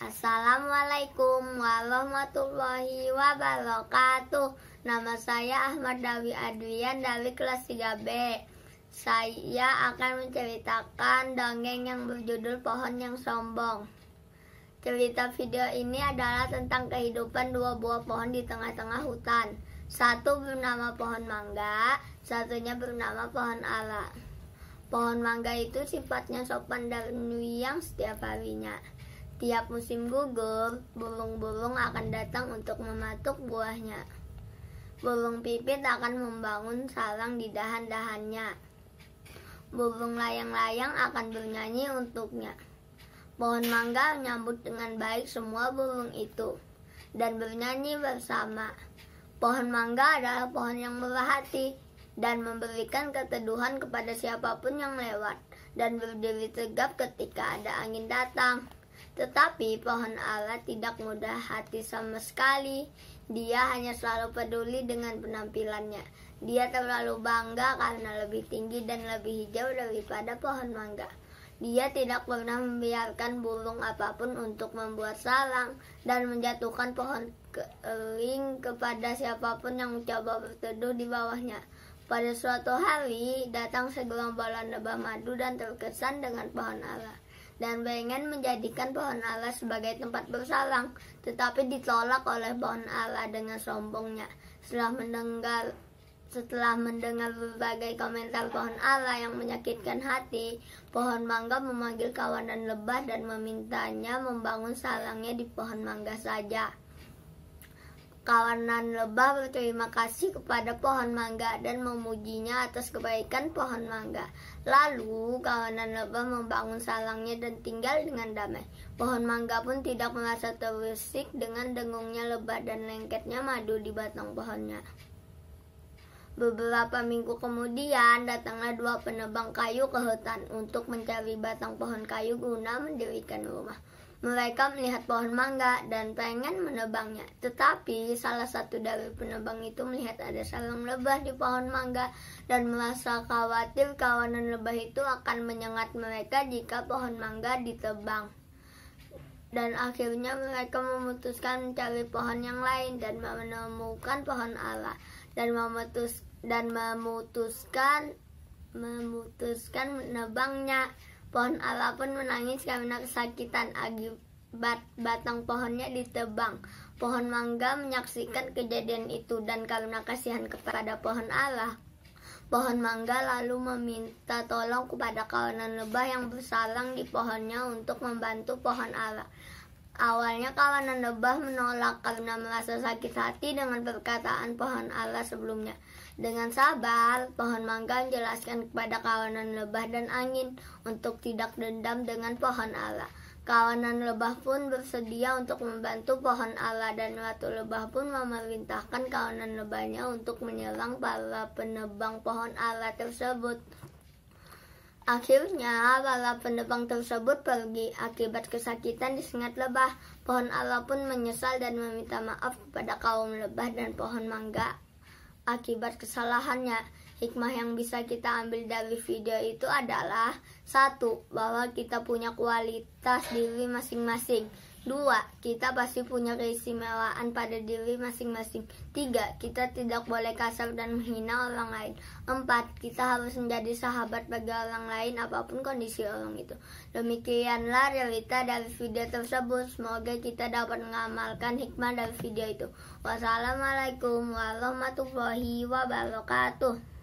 Assalamualaikum warahmatullahi wabarakatuh Nama saya Ahmad Dawi Adwian dari kelas 3B Saya akan menceritakan dongeng yang berjudul Pohon yang Sombong Cerita video ini adalah tentang kehidupan dua buah pohon di tengah-tengah hutan Satu bernama pohon mangga, satunya bernama pohon ala. Pohon mangga itu sifatnya sopan dan nyuyang setiap harinya Tiap musim gugur, burung-burung akan datang untuk mematuk buahnya. Burung pipit akan membangun sarang di dahan-dahannya. Burung layang-layang akan bernyanyi untuknya. Pohon mangga menyambut dengan baik semua burung itu dan bernyanyi bersama. Pohon mangga adalah pohon yang berhati dan memberikan keteduhan kepada siapapun yang lewat dan berdiri tegap ketika ada angin datang. Tetapi pohon Allah tidak mudah hati sama sekali. Dia hanya selalu peduli dengan penampilannya. Dia terlalu bangga karena lebih tinggi dan lebih hijau daripada pohon mangga. Dia tidak pernah membiarkan burung apapun untuk membuat sarang dan menjatuhkan pohon kering kepada siapapun yang mencoba berteduh di bawahnya. Pada suatu hari, datang segerombolan lebah madu dan terkesan dengan pohon Allah dan pengen menjadikan pohon Allah sebagai tempat bersalang, tetapi ditolak oleh pohon Allah dengan sombongnya. Setelah mendengar setelah mendengar berbagai komentar pohon Allah yang menyakitkan hati, pohon mangga memanggil kawanan lebah dan memintanya membangun salangnya di pohon mangga saja. Kawanan lebah berterima kasih kepada pohon mangga dan memujinya atas kebaikan pohon mangga. Lalu, kawanan lebah membangun salangnya dan tinggal dengan damai. Pohon mangga pun tidak merasa terusik dengan dengungnya lebah dan lengketnya madu di batang pohonnya. Beberapa minggu kemudian, datanglah dua penebang kayu ke hutan untuk mencari batang pohon kayu guna mendirikan rumah. Mereka melihat pohon mangga dan pengen menebangnya. Tetapi salah satu dari penebang itu melihat ada sarang lebah di pohon mangga dan merasa khawatir kawanan lebah itu akan menyengat mereka jika pohon mangga ditebang. Dan akhirnya mereka memutuskan mencari pohon yang lain dan menemukan pohon ala dan memutus dan memutuskan memutuskan menebangnya. Pohon ala pun menangis karena kesakitan akibat batang pohonnya ditebang. Pohon mangga menyaksikan kejadian itu dan karena kasihan kepada pohon ala, Pohon mangga lalu meminta tolong kepada kawanan lebah yang bersalang di pohonnya untuk membantu pohon ala. Awalnya kawanan lebah menolak karena merasa sakit hati dengan perkataan pohon ala sebelumnya. Dengan sabar, pohon mangga menjelaskan kepada kawanan lebah dan angin untuk tidak dendam dengan pohon ala. Kawanan lebah pun bersedia untuk membantu pohon ala dan ratu lebah pun memerintahkan kawanan lebahnya untuk menyerang para penebang pohon ala tersebut. Akhirnya, para penebang tersebut pergi akibat kesakitan disengat lebah. Pohon ala pun menyesal dan meminta maaf kepada kaum lebah dan pohon mangga akibat kesalahannya. Hikmah yang bisa kita ambil dari video itu adalah satu, bahwa kita punya kualitas diri masing-masing. Dua, kita pasti punya keistimewaan pada diri masing-masing. Tiga, kita tidak boleh kasar dan menghina orang lain. Empat, kita harus menjadi sahabat bagi orang lain apapun kondisi orang itu. Demikianlah realita dari video tersebut. Semoga kita dapat mengamalkan hikmah dari video itu. Wassalamualaikum warahmatullahi wabarakatuh.